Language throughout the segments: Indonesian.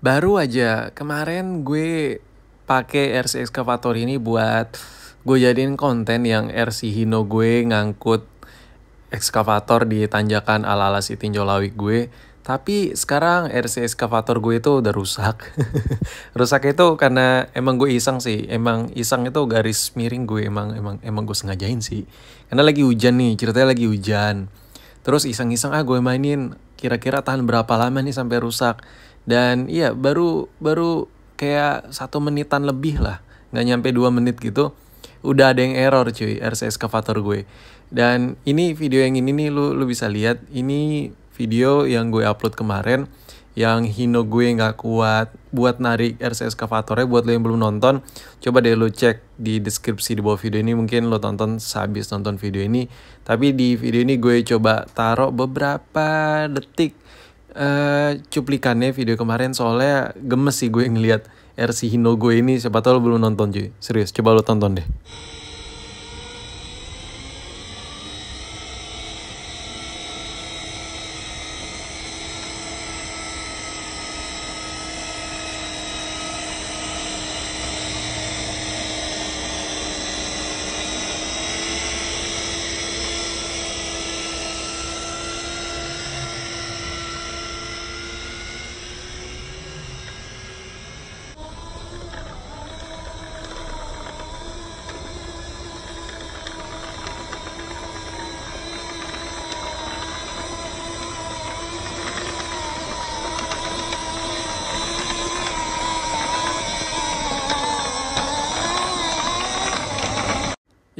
baru aja kemarin gue pakai RC excavator ini buat gue jadiin konten yang RC Hino gue ngangkut excavator di tanjakan ala-ala si Tinjolawi gue. Tapi sekarang RC excavator gue itu udah rusak. rusak itu karena emang gue iseng sih. Emang iseng itu garis miring gue emang emang emang gue sengajain sih. Karena lagi hujan nih, ceritanya lagi hujan. Terus iseng-iseng ah gue mainin kira-kira tahan berapa lama nih sampai rusak dan iya baru baru kayak satu menitan lebih lah nggak nyampe dua menit gitu udah ada yang error cuy RC excavator gue dan ini video yang ini nih lu lu bisa lihat ini video yang gue upload kemarin yang Hino gue nggak kuat buat narik RC excavatornya buat lo yang belum nonton coba deh lo cek di deskripsi di bawah video ini mungkin lo tonton sehabis nonton video ini tapi di video ini gue coba taruh beberapa detik uh, cuplikannya video kemarin soalnya gemes sih gue ngeliat RC Hinogo ini siapa tau lo belum nonton cuy serius coba lo tonton deh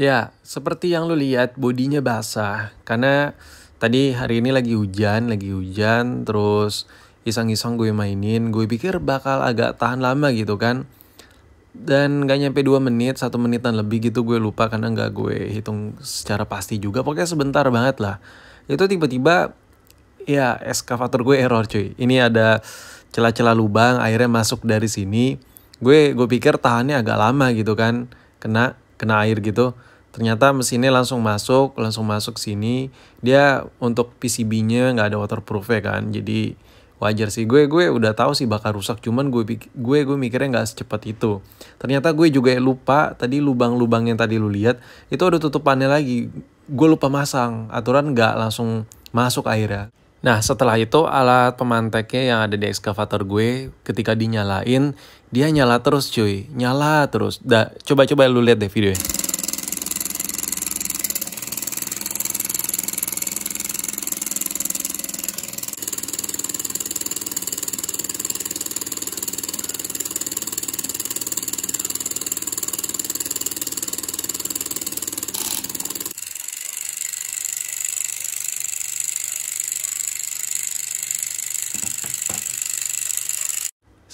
Ya, seperti yang lo lihat bodinya basah karena tadi hari ini lagi hujan, lagi hujan terus iseng-iseng gue mainin, gue pikir bakal agak tahan lama gitu kan. Dan gak nyampe 2 menit, satu menitan lebih gitu gue lupa karena gak gue hitung secara pasti juga. Pokoknya sebentar banget lah. Itu tiba-tiba ya eskavator gue error cuy. Ini ada celah-celah lubang airnya masuk dari sini. Gue gue pikir tahannya agak lama gitu kan. Kena kena air gitu ternyata mesinnya langsung masuk langsung masuk sini dia untuk PCB-nya nggak ada waterproof ya kan jadi wajar sih gue gue udah tahu sih bakal rusak cuman gue gue gue mikirnya nggak secepat itu ternyata gue juga lupa tadi lubang-lubang yang tadi lu lihat itu ada tutupannya lagi gue lupa masang aturan nggak langsung masuk airnya nah setelah itu alat pemanteknya yang ada di ekskavator gue ketika dinyalain dia nyala terus cuy nyala terus da coba coba lu lihat deh videonya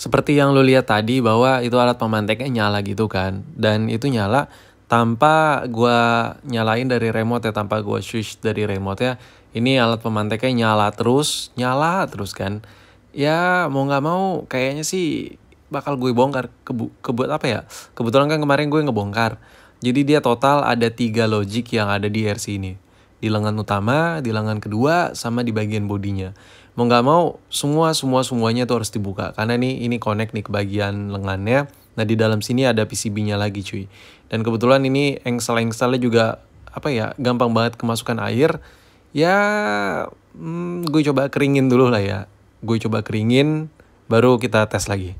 seperti yang lo lihat tadi bahwa itu alat pemanteknya nyala gitu kan dan itu nyala tanpa gue nyalain dari remote ya tanpa gue switch dari remote ya ini alat pemanteknya nyala terus nyala terus kan ya mau nggak mau kayaknya sih bakal gue bongkar kebu kebuat apa ya kebetulan kan kemarin gue ngebongkar jadi dia total ada tiga logic yang ada di RC ini di lengan utama di lengan kedua sama di bagian bodinya mau nggak mau semua semua semuanya tuh harus dibuka karena ini ini connect nih ke bagian lengannya nah di dalam sini ada PCB-nya lagi cuy dan kebetulan ini engsel-engselnya juga apa ya gampang banget kemasukan air ya hmm, gue coba keringin dulu lah ya gue coba keringin baru kita tes lagi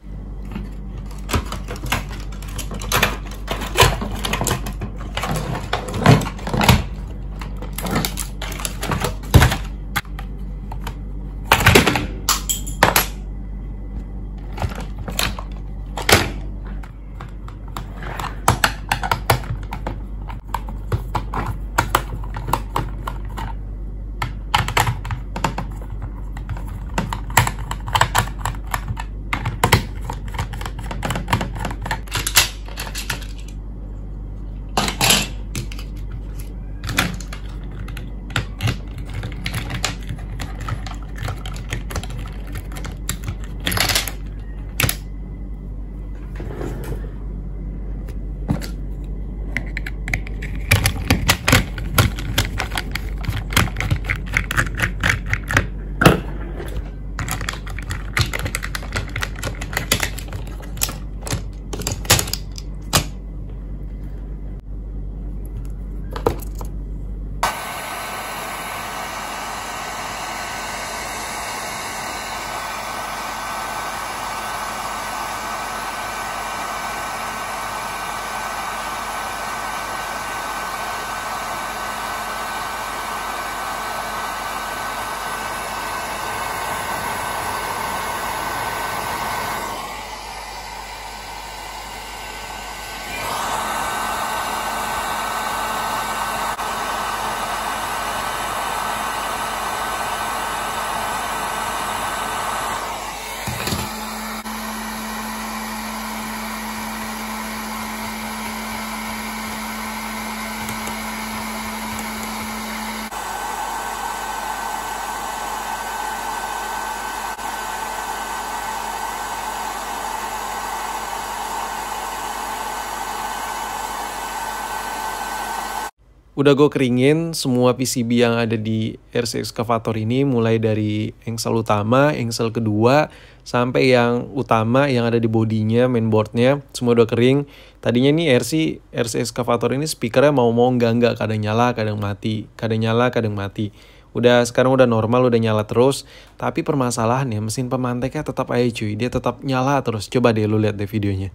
udah gue keringin semua PCB yang ada di RC excavator ini mulai dari engsel utama, engsel kedua sampai yang utama yang ada di bodinya, mainboardnya semua udah kering. Tadinya nih RC RC excavator ini speakernya mau mau nggak enggak kadang nyala kadang mati, kadang nyala kadang mati. Udah sekarang udah normal udah nyala terus, tapi permasalahannya mesin pemanteknya tetap aja cuy, dia tetap nyala terus. Coba deh lu lihat deh videonya.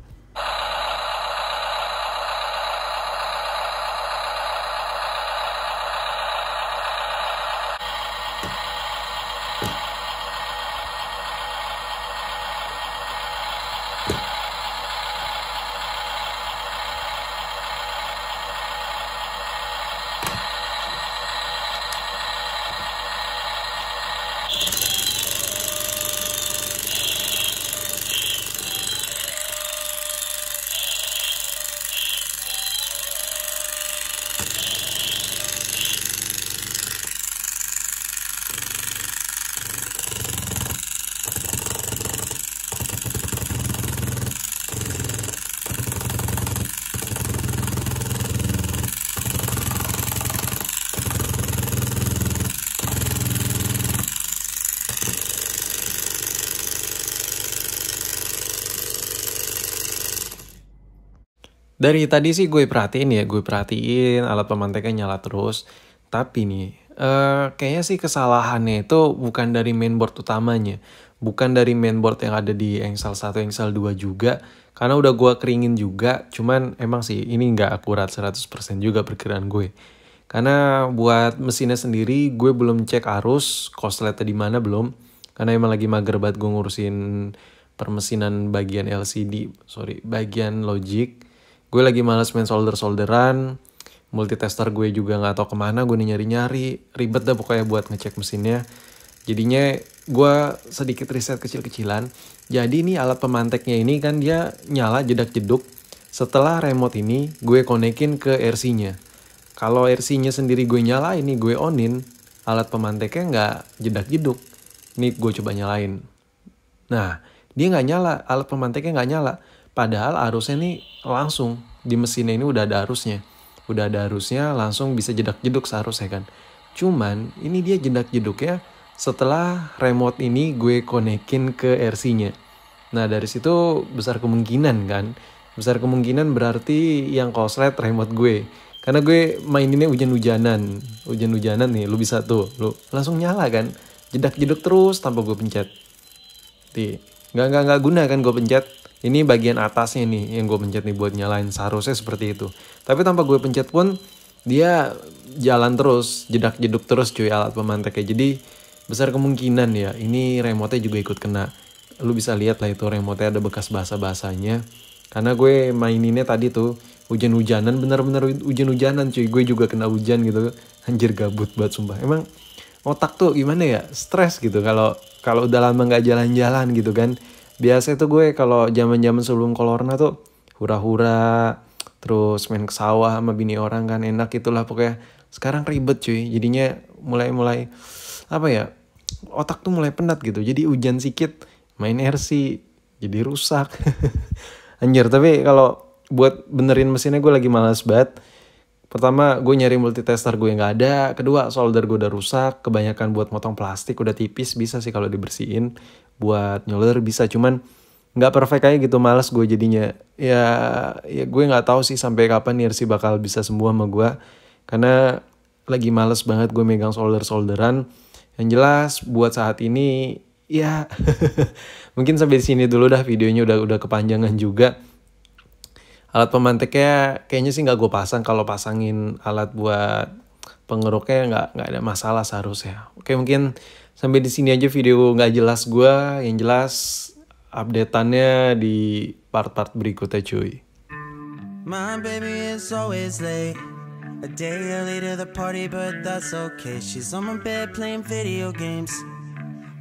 Dari tadi sih gue perhatiin ya, gue perhatiin alat pemanteknya nyala terus. Tapi nih, uh, kayaknya sih kesalahannya itu bukan dari mainboard utamanya. Bukan dari mainboard yang ada di Engsel 1, Engsel 2 juga. Karena udah gue keringin juga, cuman emang sih ini nggak akurat 100% juga perkiraan gue. Karena buat mesinnya sendiri gue belum cek arus, kosletnya di mana belum. Karena emang lagi mager banget gue ngurusin permesinan bagian LCD, sorry, bagian logic gue lagi males main solder solderan multitester gue juga nggak tahu kemana gue nyari nyari ribet dah pokoknya buat ngecek mesinnya jadinya gue sedikit riset kecil kecilan jadi ini alat pemanteknya ini kan dia nyala jedak jeduk setelah remote ini gue konekin ke RC nya kalau RC nya sendiri gue nyala ini gue onin alat pemanteknya nggak jedak jeduk ini gue coba nyalain nah dia nggak nyala alat pemanteknya nggak nyala Padahal arusnya ini langsung di mesinnya ini udah ada arusnya. Udah ada arusnya langsung bisa jedak-jeduk seharusnya kan. Cuman ini dia jedak-jeduk ya setelah remote ini gue konekin ke RC-nya. Nah dari situ besar kemungkinan kan, besar kemungkinan berarti yang koslet remote gue. Karena gue main ini hujan-hujanan, hujan-hujanan nih, lu bisa tuh, lu langsung nyala kan, jedak-jeduk terus tanpa gue pencet. Ti, Gak, gak, gak guna kan gue pencet, ini bagian atasnya nih yang gue pencet nih buat nyalain. Seharusnya seperti itu. Tapi tanpa gue pencet pun dia jalan terus, jedak jeduk terus cuy alat pemanteknya. Jadi besar kemungkinan ya ini remote juga ikut kena. Lu bisa lihat lah itu remote ada bekas basa-basanya. Karena gue maininnya tadi tuh hujan-hujanan bener-bener hujan-hujanan cuy. Gue juga kena hujan gitu. Anjir gabut banget sumpah. Emang otak tuh gimana ya? Stres gitu kalau kalau udah lama nggak jalan-jalan gitu kan biasa tuh gue kalau zaman zaman sebelum kolorna tuh hura-hura terus main ke sawah sama bini orang kan enak itulah pokoknya sekarang ribet cuy jadinya mulai-mulai apa ya otak tuh mulai penat gitu jadi hujan sikit main RC jadi rusak anjir tapi kalau buat benerin mesinnya gue lagi malas banget pertama gue nyari multitester gue nggak ada kedua solder gue udah rusak kebanyakan buat motong plastik udah tipis bisa sih kalau dibersihin buat nyolder bisa cuman nggak perfect aja gitu males gue jadinya ya ya gue nggak tahu sih sampai kapan nih Nirsi bakal bisa sembuh sama gue karena lagi males banget gue megang solder solderan yang jelas buat saat ini ya mungkin sampai di sini dulu dah videonya udah udah kepanjangan juga alat pemantiknya kayaknya sih nggak gue pasang kalau pasangin alat buat pengeruknya nggak nggak ada masalah seharusnya oke mungkin sampai di sini aja video nggak jelas gue yang jelas updateannya di part-part berikutnya cuy My baby is always late A day early to the party but that's okay She's on my bed playing video games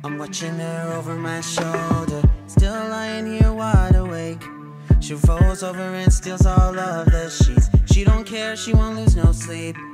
I'm watching her over my shoulder Still lying here wide awake She rolls over and steals all of the sheets She don't care, she won't lose no sleep